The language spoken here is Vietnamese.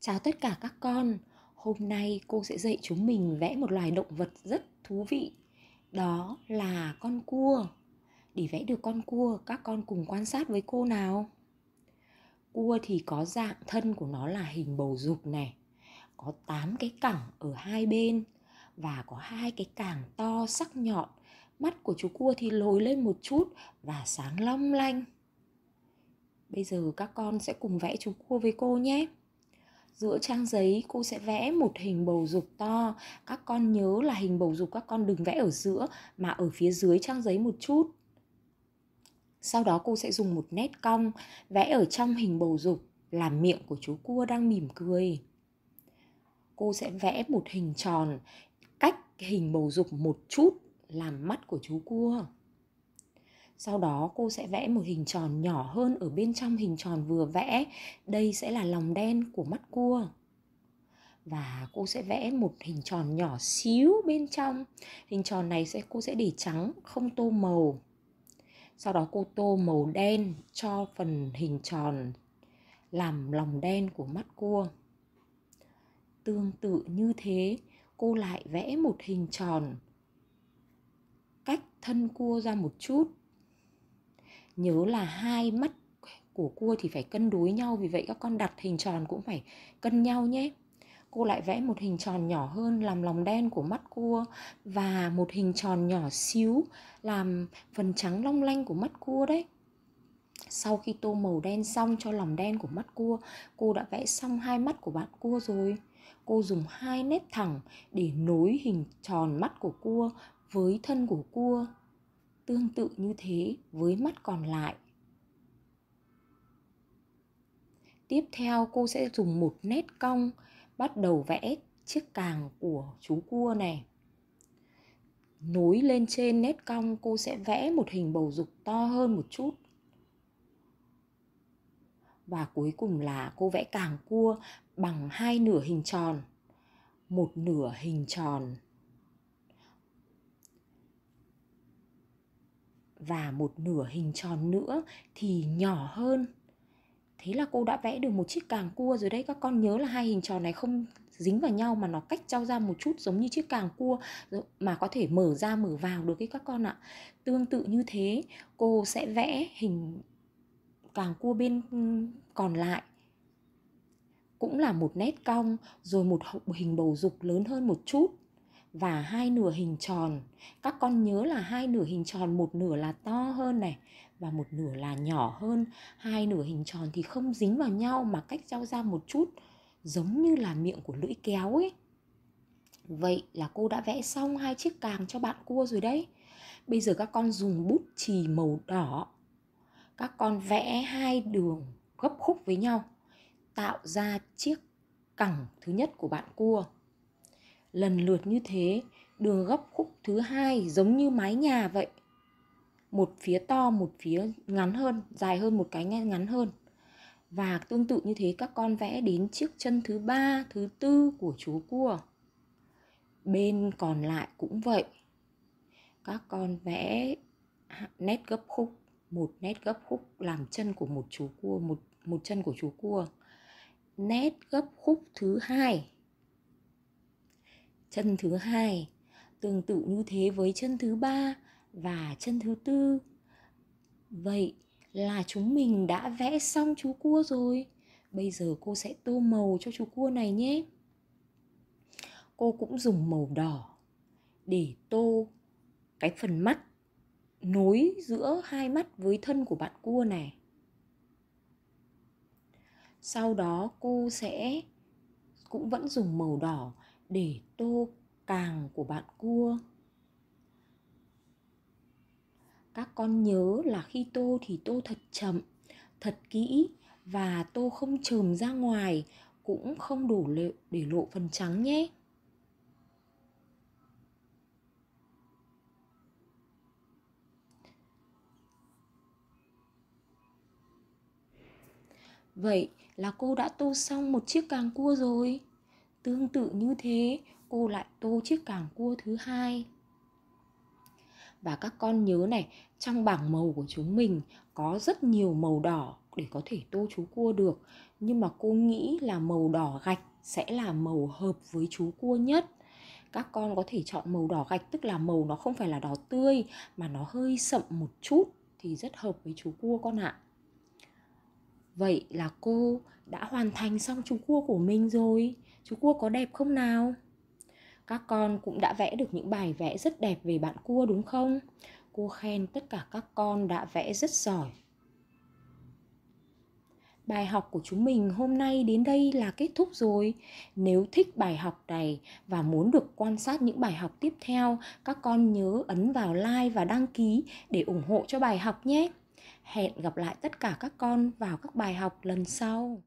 Chào tất cả các con, hôm nay cô sẽ dạy chúng mình vẽ một loài động vật rất thú vị. Đó là con cua. Để vẽ được con cua, các con cùng quan sát với cô nào. Cua thì có dạng thân của nó là hình bầu dục này, có 8 cái cẳng ở hai bên và có hai cái càng to sắc nhọn. Mắt của chú cua thì lồi lên một chút và sáng long lanh. Bây giờ các con sẽ cùng vẽ chú cua với cô nhé giữa trang giấy cô sẽ vẽ một hình bầu dục to các con nhớ là hình bầu dục các con đừng vẽ ở giữa mà ở phía dưới trang giấy một chút sau đó cô sẽ dùng một nét cong vẽ ở trong hình bầu dục là miệng của chú cua đang mỉm cười cô sẽ vẽ một hình tròn cách hình bầu dục một chút làm mắt của chú cua sau đó cô sẽ vẽ một hình tròn nhỏ hơn ở bên trong hình tròn vừa vẽ đây sẽ là lòng đen của mắt cua và cô sẽ vẽ một hình tròn nhỏ xíu bên trong hình tròn này sẽ cô sẽ để trắng không tô màu sau đó cô tô màu đen cho phần hình tròn làm lòng đen của mắt cua tương tự như thế cô lại vẽ một hình tròn cách thân cua ra một chút nhớ là hai mắt của cua thì phải cân đối nhau vì vậy các con đặt hình tròn cũng phải cân nhau nhé cô lại vẽ một hình tròn nhỏ hơn làm lòng đen của mắt cua và một hình tròn nhỏ xíu làm phần trắng long lanh của mắt cua đấy sau khi tô màu đen xong cho lòng đen của mắt cua cô đã vẽ xong hai mắt của bạn cua rồi cô dùng hai nét thẳng để nối hình tròn mắt của cua với thân của cua tương tự như thế với mắt còn lại tiếp theo cô sẽ dùng một nét cong bắt đầu vẽ chiếc càng của chú cua này nối lên trên nét cong cô sẽ vẽ một hình bầu dục to hơn một chút và cuối cùng là cô vẽ càng cua bằng hai nửa hình tròn một nửa hình tròn và một nửa hình tròn nữa thì nhỏ hơn thế là cô đã vẽ được một chiếc càng cua rồi đấy các con nhớ là hai hình tròn này không dính vào nhau mà nó cách nhau ra một chút giống như chiếc càng cua mà có thể mở ra mở vào được ấy các con ạ tương tự như thế cô sẽ vẽ hình càng cua bên ừ, còn lại cũng là một nét cong rồi một hình bầu dục lớn hơn một chút và hai nửa hình tròn các con nhớ là hai nửa hình tròn một nửa là to hơn này và một nửa là nhỏ hơn hai nửa hình tròn thì không dính vào nhau mà cách nhau ra một chút giống như là miệng của lưỡi kéo ấy vậy là cô đã vẽ xong hai chiếc càng cho bạn cua rồi đấy bây giờ các con dùng bút chì màu đỏ các con vẽ hai đường gấp khúc với nhau tạo ra chiếc cẳng thứ nhất của bạn cua lần lượt như thế đường góc khúc thứ hai giống như mái nhà vậy một phía to một phía ngắn hơn dài hơn một cái ngắn hơn và tương tự như thế các con vẽ đến chiếc chân thứ ba thứ tư của chú cua bên còn lại cũng vậy các con vẽ nét gấp khúc một nét gấp khúc làm chân của một chú cua một một chân của chú cua nét gấp khúc thứ hai chân thứ hai tương tự như thế với chân thứ ba và chân thứ tư vậy là chúng mình đã vẽ xong chú cua rồi bây giờ cô sẽ tô màu cho chú cua này nhé cô cũng dùng màu đỏ để tô cái phần mắt nối giữa hai mắt với thân của bạn cua này sau đó cô sẽ cũng vẫn dùng màu đỏ để tô càng của bạn cua các con nhớ là khi tô thì tô thật chậm thật kỹ và tô không trườm ra ngoài cũng không đủ để lộ phần trắng nhé Vậy là cô đã tô xong một chiếc càng cua rồi. Tương tự như thế, cô lại tô chiếc càng cua thứ hai. Và các con nhớ này, trong bảng màu của chúng mình có rất nhiều màu đỏ để có thể tô chú cua được. Nhưng mà cô nghĩ là màu đỏ gạch sẽ là màu hợp với chú cua nhất các con có thể chọn màu đỏ gạch tức là màu nó không phải là đỏ tươi mà nó hơi sậm một chút thì rất hợp với chú cua con ạ. À vậy là cô đã hoàn thành xong chú cua của mình rồi chú cua có đẹp không nào các con cũng đã vẽ được những bài vẽ rất đẹp về bạn cua đúng không cô khen tất cả các con đã vẽ rất giỏi bài học của chúng mình hôm nay đến đây là kết thúc rồi nếu thích bài học này và muốn được quan sát những bài học tiếp theo các con nhớ ấn vào like và đăng ký để ủng hộ cho bài học nhé hẹn gặp lại tất cả các con vào các bài học lần sau